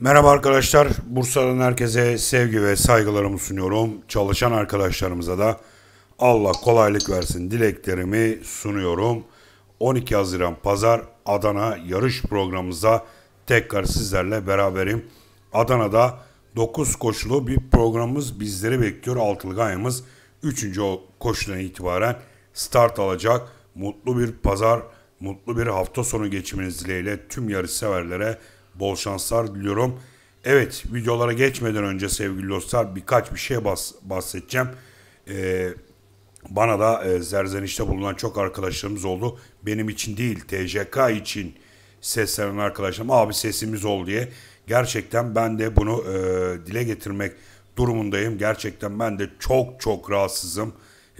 Merhaba arkadaşlar. Bursa'dan herkese sevgi ve saygılarımı sunuyorum. Çalışan arkadaşlarımıza da Allah kolaylık versin dileklerimi sunuyorum. 12 Haziran Pazar Adana yarış programımıza tekrar sizlerle beraberim. Adana'da 9 koşulu bir programımız bizleri bekliyor. Altılı gayemiz 3. koşudan itibaren start alacak. Mutlu bir pazar, mutlu bir hafta sonu geçmeniz dileğiyle tüm yarış severlere Bol şanslar diliyorum. Evet videolara geçmeden önce sevgili dostlar birkaç bir şey bas, bahsedeceğim. Ee, bana da e, zerzenişte bulunan çok arkadaşlarımız oldu. Benim için değil TJK için seslenen arkadaşlarım abi sesimiz ol diye. Gerçekten ben de bunu e, dile getirmek durumundayım. Gerçekten ben de çok çok rahatsızım.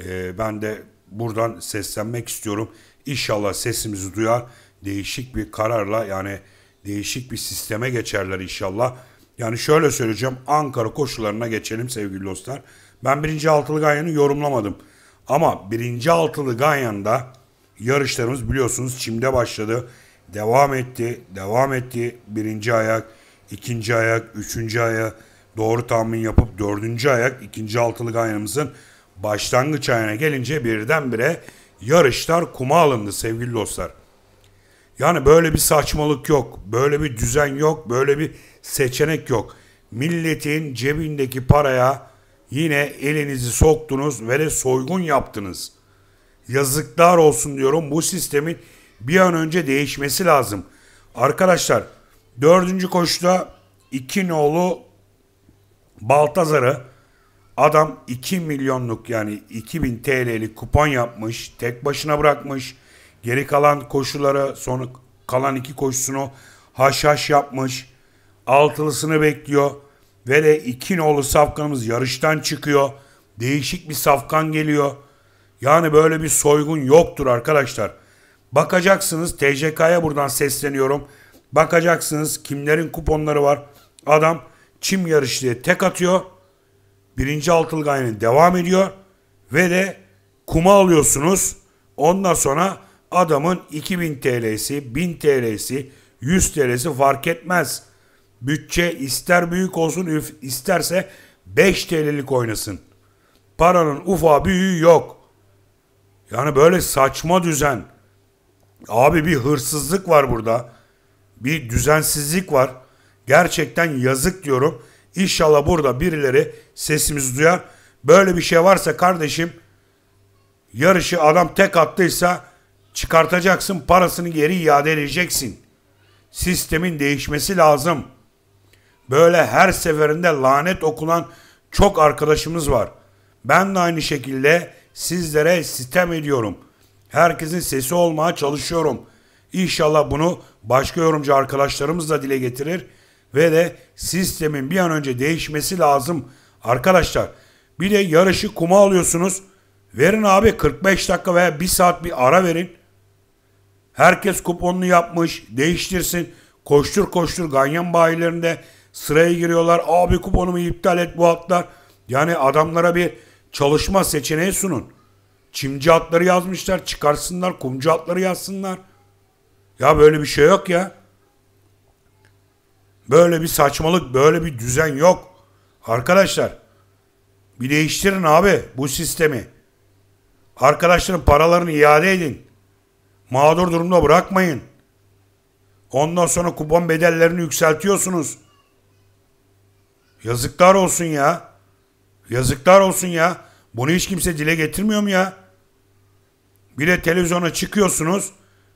E, ben de buradan seslenmek istiyorum. İnşallah sesimizi duyar. Değişik bir kararla yani değişik bir sisteme geçerler inşallah. Yani şöyle söyleyeceğim Ankara koşullarına geçelim sevgili dostlar. Ben birinci altılı Ganyan'ı yorumlamadım. Ama birinci altılı Ganyan'da yarışlarımız biliyorsunuz Çim'de başladı. Devam etti, devam etti. Birinci ayak, ikinci ayak, üçüncü ayak doğru tahmin yapıp dördüncü ayak ikinci altılı Ganyan'ımızın başlangıç ayına gelince birdenbire yarışlar kuma alındı sevgili dostlar. Yani böyle bir saçmalık yok. Böyle bir düzen yok. Böyle bir seçenek yok. Milletin cebindeki paraya yine elinizi soktunuz ve de soygun yaptınız. Yazıklar olsun diyorum. Bu sistemin bir an önce değişmesi lazım. Arkadaşlar dördüncü koşuda iki nolu Baltazar'ı adam 2 milyonluk yani 2000 TL'lik kupon yapmış. Tek başına bırakmış. Geri kalan koşulara sonra kalan iki koşusunu haşhaş yapmış. Altılısını bekliyor. Ve de iki nolu safkanımız yarıştan çıkıyor. Değişik bir safkan geliyor. Yani böyle bir soygun yoktur arkadaşlar. Bakacaksınız TCK'ya buradan sesleniyorum. Bakacaksınız kimlerin kuponları var. Adam çim yarışı diye tek atıyor. Birinci altıl devam ediyor. Ve de kuma alıyorsunuz. Ondan sonra Adamın 2000 TL'si, 1000 TL'si, 100 TL'si fark etmez. Bütçe ister büyük olsun üf, isterse 5 TL'lik oynasın. Paranın ufa büyüğü yok. Yani böyle saçma düzen. Abi bir hırsızlık var burada. Bir düzensizlik var. Gerçekten yazık diyorum. İnşallah burada birileri sesimizi duyar. Böyle bir şey varsa kardeşim yarışı adam tek attıysa çıkartacaksın, parasını geri iade edeceksin. Sistemin değişmesi lazım. Böyle her seferinde lanet okunan çok arkadaşımız var. Ben de aynı şekilde sizlere sistem ediyorum. Herkesin sesi olmaya çalışıyorum. İnşallah bunu başka yorumcu arkadaşlarımız da dile getirir ve de sistemin bir an önce değişmesi lazım. Arkadaşlar bir de yarışı kuma alıyorsunuz. Verin abi 45 dakika veya 1 saat bir ara verin. Herkes kuponunu yapmış, değiştirsin. Koştur koştur ganyan bayilerinde sıraya giriyorlar. Abi kuponumu iptal et bu atlar. Yani adamlara bir çalışma seçeneği sunun. Çimci atları yazmışlar çıkarsınlar. Kumcu atları yazsınlar. Ya böyle bir şey yok ya. Böyle bir saçmalık, böyle bir düzen yok. Arkadaşlar bir değiştirin abi bu sistemi. Arkadaşların paralarını iade edin. Mağdur durumda bırakmayın. Ondan sonra kupon bedellerini yükseltiyorsunuz. Yazıklar olsun ya. Yazıklar olsun ya. Bunu hiç kimse dile getirmiyor mu ya? Bir de televizyona çıkıyorsunuz.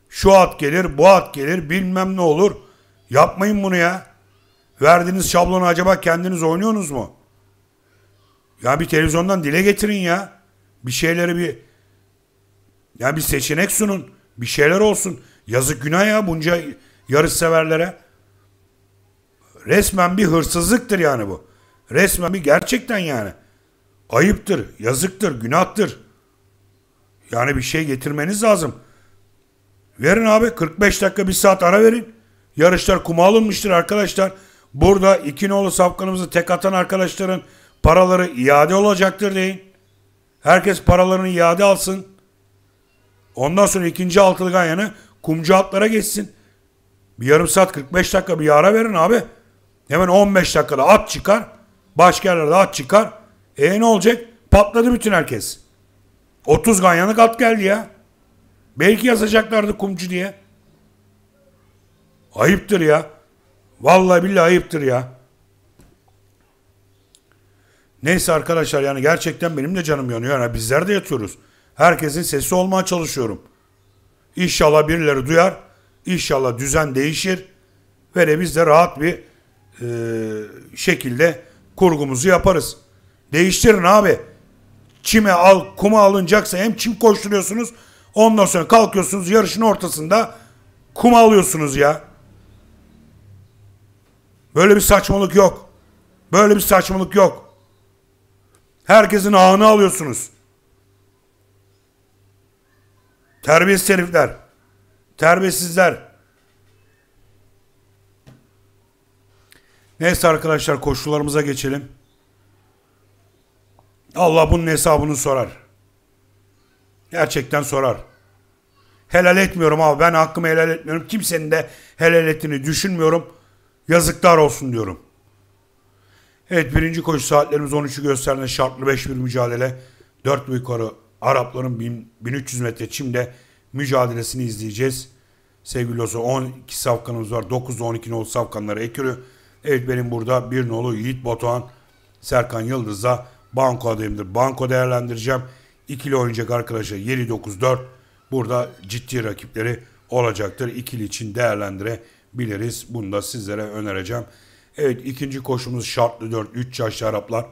Şu at gelir, bu at gelir, bilmem ne olur. Yapmayın bunu ya. Verdiğiniz şablonu acaba kendiniz oynuyorsunuz mu? Ya bir televizyondan dile getirin ya. Bir şeyleri bir ya bir seçenek sunun. Bir şeyler olsun. Yazık günah ya bunca yarış severlere. Resmen bir hırsızlıktır yani bu. Resmen bir gerçekten yani. Ayıptır, yazıktır, günahtır. Yani bir şey getirmeniz lazım. Verin abi 45 dakika bir saat ara verin. Yarışlar kuma alınmıştır arkadaşlar. Burada iki nolu safkanımızı tek atan arkadaşların paraları iade olacaktır deyin. Herkes paralarını iade alsın. Ondan sonra ikinci altılı ganyanı kumcu atlara geçsin. Bir yarım saat 45 dakika bir ara verin abi. Hemen 15 dakikada at çıkar. Başka yerlerde at çıkar. E ne olacak? Patladı bütün herkes. 30 ganyanlık at geldi ya. Belki yazacaklardı kumcu diye. Ayıptır ya. Vallahi billahi ayıptır ya. Neyse arkadaşlar yani gerçekten benim de canım yanıyor. Yani bizler de yatıyoruz. Herkesin sesi olmaya çalışıyorum. İnşallah birileri duyar. İnşallah düzen değişir. Ve biz de rahat bir e, şekilde kurgumuzu yaparız. Değiştirin abi. Çime al, kuma alınacaksa hem çim koşturuyorsunuz. Ondan sonra kalkıyorsunuz yarışın ortasında kuma alıyorsunuz ya. Böyle bir saçmalık yok. Böyle bir saçmalık yok. Herkesin ağını alıyorsunuz. Terbiyesiz herifler. Terbiyesizler. Neyse arkadaşlar koşullarımıza geçelim. Allah bunun hesabını sorar. Gerçekten sorar. Helal etmiyorum abi. Ben hakkımı helal etmiyorum. Kimsenin de helal ettiğini düşünmüyorum. Yazıklar olsun diyorum. Evet birinci koşu saatlerimiz 13'ü gösterdiğinde şartlı 5 1 mücadele. 4 yukarı Arapların 1300 metre çimde mücadelesini izleyeceğiz. Sevgili olsa 12 safkanımız var. 9 12 nolu safkanlara ekürü. Evet benim burada bir nolu Yiğit Batuhan, Serkan Yıldız'a banko adayımdır. Banko değerlendireceğim. İkili oynayacak arkadaşlar 7-9-4. Burada ciddi rakipleri olacaktır. İkili için değerlendirebiliriz. Bunu da sizlere önereceğim. Evet ikinci koşumuz şartlı 4. 3 yaşlı Araplar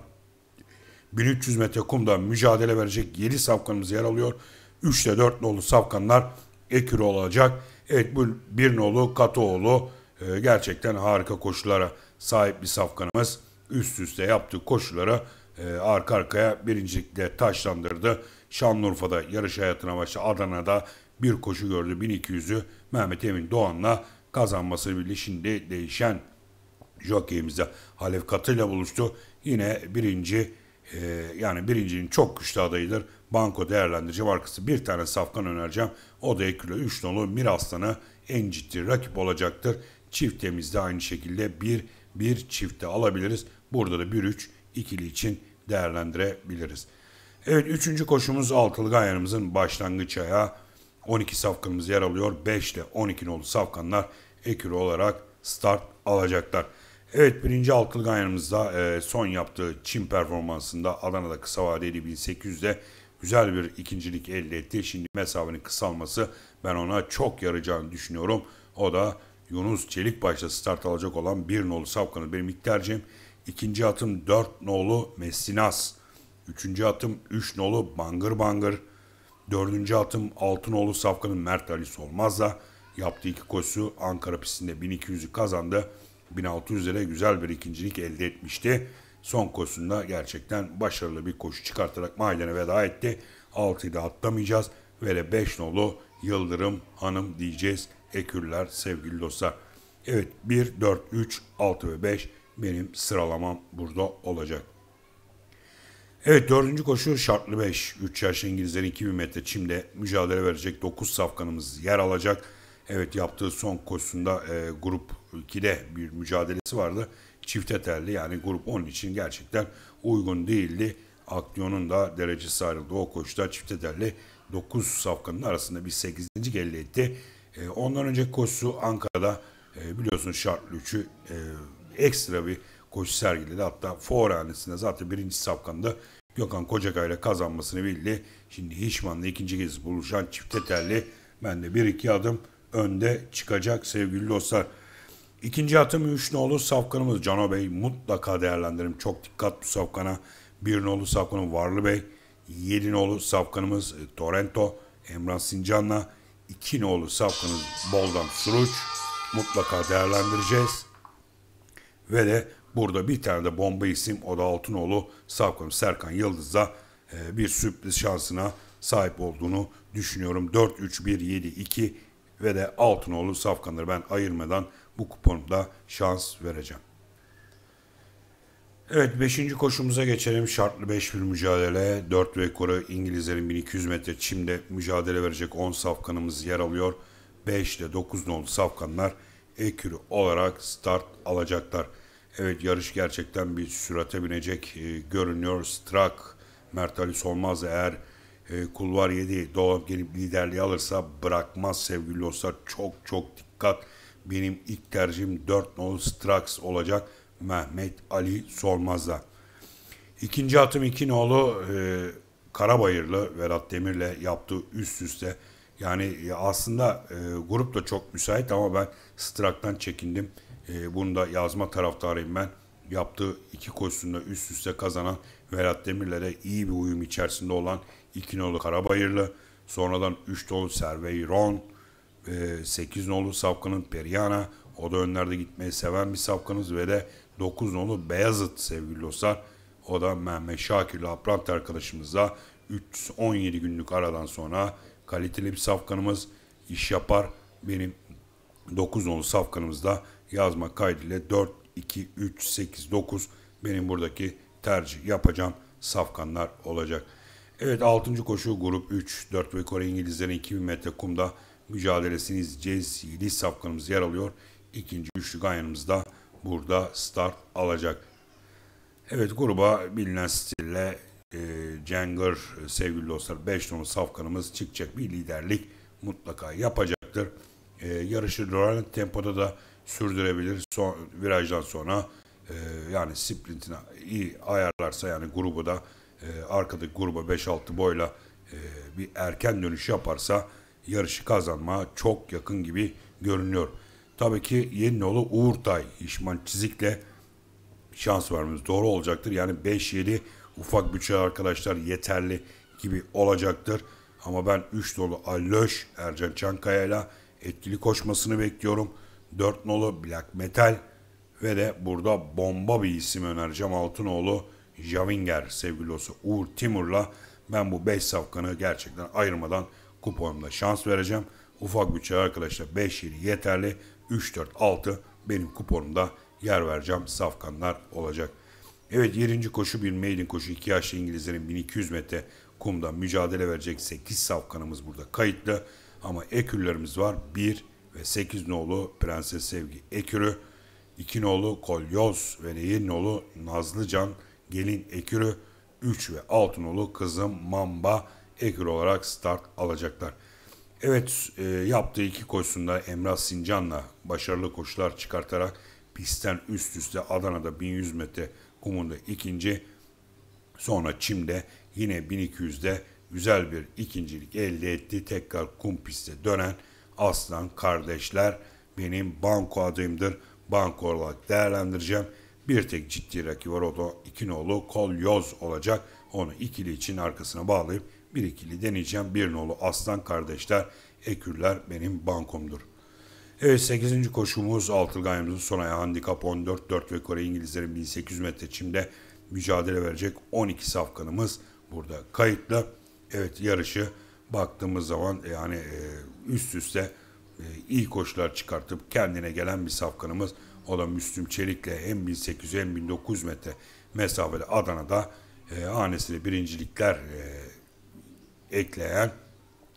1300 metre kumda mücadele verecek 7 safkanımız yer alıyor. 3'te 4 nolu safkanlar ekürü olacak. Evet bu bir nolu Katoğlu e, gerçekten harika koşulara sahip bir safkanımız. Üst üste yaptığı koşulara e, arka arkaya birincilikle taşlandırdı. Şanlıurfa'da yarış hayatına başladı. Adana'da bir koşu gördü 1200'ü Mehmet Emin Doğan'la kazanması bile şimdi değişen jokeyimizde Halef Katı'yla buluştu. Yine birinci ee, yani birincinin çok güçlü adayıdır. Banko değerlendirici markası bir tane safkan önereceğim. O da ekilo 3 nolu Miraslan'a en ciddi rakip olacaktır. Çift temizde aynı şekilde bir bir çifte alabiliriz. Burada da 1-3 ikili için değerlendirebiliriz. Evet 3. koşumuz altılı ganyanımızın başlangıç ayağı. 12 safkanımız yer alıyor. 5 ile 12 nolu safkanlar ekürü olarak start alacaklar. Evet birinci altın gayrımızda e, son yaptığı Çin performansında Adana'da kısa vadeli 1800'de güzel bir ikincilik elde etti. Şimdi mesafenin kısalması ben ona çok yarayacağını düşünüyorum. O da Yunus Çelik başta start alacak olan bir nolu Safkan'ı benim ilk tercihim. İkinci atım 4 nolu Messinas. Üçüncü atım 3 üç nolu Bangır Bangır. Dördüncü atım 6 nolu Safkan'ın Mert Ali Solmaz'la yaptığı iki koşu Ankara pistinde 1200'ü kazandı. 1600 lira güzel bir ikincilik elde etmişti. Son koşusunda gerçekten başarılı bir koşu çıkartarak maydana veda etti. 6'yı da atlamayacağız. Böyle 5 nolu Yıldırım Hanım diyeceğiz. Ekürler sevgili dostlar. Evet 1, 4, 3, 6 ve 5 benim sıralamam burada olacak. Evet dördüncü koşu şartlı 5. 3 yaş İngilizlerin 2000 metre çimde mücadele verecek. 9 safkanımız yer alacak. Evet yaptığı son koşusunda e, grup 2'de bir mücadelesi vardı. Çifte telli yani grup 10 için gerçekten uygun değildi. Aktiyon'un da derecesi ayrıldı. O koşuda çifte telli 9 safkanın arasında bir 8. elde etti. E, ondan önce koşusu Ankara'da e, biliyorsunuz şartlı 3'ü e, ekstra bir koşu sergiledi. Hatta forehanesinde zaten birinci safkanda Gökhan ile kazanmasını bildi. Şimdi Hişman'la ikinci kez buluşan çifte telli ben de bir iki adım önde çıkacak sevgili dostlar. İkinci atım 3 nolu safkanımız Cano Bey mutlaka değerlendirelim. Çok dikkat bu safkana. 1 nolu safkanı Varlı Bey. 7 nolu safkanımız e, Torrento Emrah Sincan'la. 2 nolu safkanımız Boldan Suruç. Mutlaka değerlendireceğiz. Ve de burada bir tane de bomba isim o da Altınoğlu safkanım Serkan Yıldız'da e, bir sürpriz şansına sahip olduğunu düşünüyorum. 4-3-1-7-2 ve de Altınoğlu Safkanları ben ayırmadan bu kuponda şans vereceğim. Evet 5. koşumuza geçelim. Şartlı 5 bir mücadele. 4 ve koru İngilizlerin 1200 metre çimde mücadele verecek 10 safkanımız yer alıyor. 5 ile 9 nolu safkanlar ekürü olarak start alacaklar. Evet yarış gerçekten bir sürate binecek e, görünüyor. Strak Mert Ali Solmaz eğer e, ee, Kulvar 7 doğup gelip liderliği alırsa bırakmaz sevgili dostlar. Çok çok dikkat. Benim ilk tercihim 4 nolu Strax olacak. Mehmet Ali Solmaz'da. İkinci atım 2 nolu e, Karabayırlı Verat Demir'le yaptığı üst üste. Yani e, aslında e, grup da çok müsait ama ben Strak'tan çekindim. E, bunu da yazma taraftarıyım ben yaptığı iki koşusunda üst üste kazanan Velat Demirlere iyi bir uyum içerisinde olan iki nolu Karabayırlı, sonradan 3 nolu Servey Ron, 8 e, nolu Safkan'ın Periana, o da önlerde gitmeyi seven bir Safkan'ız ve de 9 nolu Beyazıt sevgili dostlar. O da Mehmet Şakir'le Aprant arkadaşımızla 317 günlük aradan sonra kaliteli bir Safkan'ımız iş yapar. Benim 9 nolu Safkan'ımız da yazma kaydıyla 4 2, 3, 8, 9 benim buradaki tercih yapacağım safkanlar olacak. Evet 6. koşu grup 3, 4 ve Kore İngilizlerin 2000 metre kumda mücadelesini izleyeceğiz. 7 safkanımız yer alıyor. İkinci üçlü ganyanımız da burada start alacak. Evet gruba bilinen stille e, Cengör e, sevgili dostlar 5 numaralı safkanımız çıkacak bir liderlik mutlaka yapacaktır. E, yarışı Laurent tempoda da sürdürebilir. Son, virajdan sonra e, yani sprintini iyi ayarlarsa yani grubu da e, arkadaki gruba 5-6 boyla e, bir erken dönüş yaparsa yarışı kazanma çok yakın gibi görünüyor. Tabii ki yeni oğlu Uğurtay, İşman Çizik'le şans vermemiz doğru olacaktır. Yani 5-7 ufak bütçe arkadaşlar yeterli gibi olacaktır. Ama ben 3 dolu Alöş Ercan Çankaya'yla etkili koşmasını bekliyorum. Dört nolu Black Metal ve de burada bomba bir isim önereceğim Altınoğlu Javinger sevgili olsa Uğur Timur'la ben bu 5 safkanı gerçekten ayırmadan kuponumda şans vereceğim. Ufak bütçe arkadaşlar 5 yeri yeterli. 3, 4, 6 benim kuponumda yer vereceğim safkanlar olacak. Evet 7. koşu bir maiden koşu 2 yaşlı İngilizlerin 1200 metre kumda mücadele verecek 8 safkanımız burada kayıtlı. Ama eküllerimiz var. 1, ve 8 nolu Prenses Sevgi Ekürü, 2 nolu Kolyoz ve Nehir nolu Nazlıcan Gelin Ekürü, 3 ve 6 nolu Kızım Mamba Ekürü olarak start alacaklar. Evet e, yaptığı iki koşusunda Emrah Sincan'la başarılı koşular çıkartarak pistten üst üste Adana'da 1100 metre kumunda ikinci sonra Çim'de yine 1200'de güzel bir ikincilik elde etti. Tekrar kum pistte dönen Aslan kardeşler benim banko adayımdır. Banko olarak değerlendireceğim. Bir tek ciddi rakibi var o da iki nolu kolyoz olacak. Onu ikili için arkasına bağlayıp bir ikili deneyeceğim. Bir nolu aslan kardeşler, ekürler benim bankomdur. Evet 8. koşumuz Altılganya'mızın son ayağı handikap 14 4 ve Kore İngilizlerin 1800 metre çimde mücadele verecek 12 safkanımız burada kayıtlı. Evet yarışı baktığımız zaman yani e, üst üste e, iyi koşular çıkartıp kendine gelen bir safkanımız olan da Müslüm Çelik'le hem 1800 hem 1900 metre mesafede Adana'da e, hanesine birincilikler e, ekleyen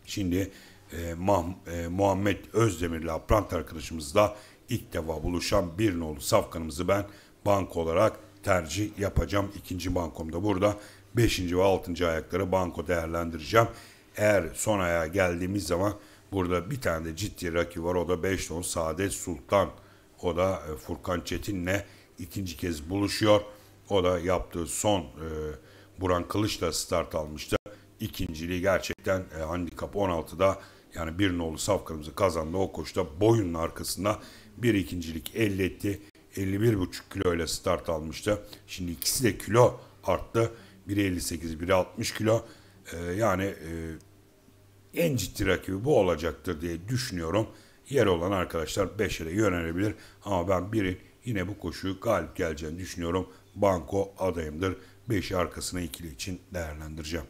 şimdi e, Mah, e, Muhammed Özdemir'le Aprant arkadaşımızla ilk defa buluşan bir nolu safkanımızı ben bank olarak tercih yapacağım. ikinci bankomda burada. Beşinci ve altıncı ayakları banko değerlendireceğim. Eğer son ayağa geldiğimiz zaman Burada bir tane ciddi rakip var. O da 5 ton Saadet Sultan. O da e, Furkan Çetin'le ikinci kez buluşuyor. O da yaptığı son e, Buran Kılıç'la start almıştı. İkinciliği gerçekten e, handikap 16'da yani bir nolu safkanımızı kazandı. O koşta boyunun arkasında bir ikincilik elde etti. 51,5 kilo ile start almıştı. Şimdi ikisi de kilo arttı. Biri 58, biri 60 kilo. E, yani e, en ciddi rakibi bu olacaktır diye düşünüyorum. Yer olan arkadaşlar 5 lira yönelebilir ama ben biri yine bu koşuyu galip geleceğini düşünüyorum. Banko adayımdır. 5'i arkasına ikili için değerlendireceğim.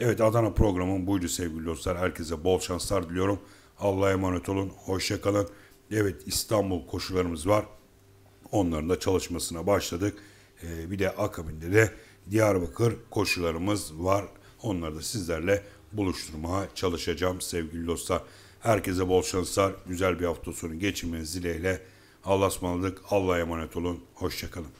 Evet Adana programım buydu sevgili dostlar. Herkese bol şanslar diliyorum. Allah'a emanet olun. Hoşçakalın. Evet İstanbul koşularımız var. Onların da çalışmasına başladık. Ee, bir de akabinde de Diyarbakır koşularımız var. Onları da sizlerle buluşturmaya çalışacağım sevgili dostlar. Herkese bol şanslar, güzel bir hafta sonu geçirmeniz dileğiyle. Allah'a ısmarladık, Allah'a emanet olun, hoşçakalın.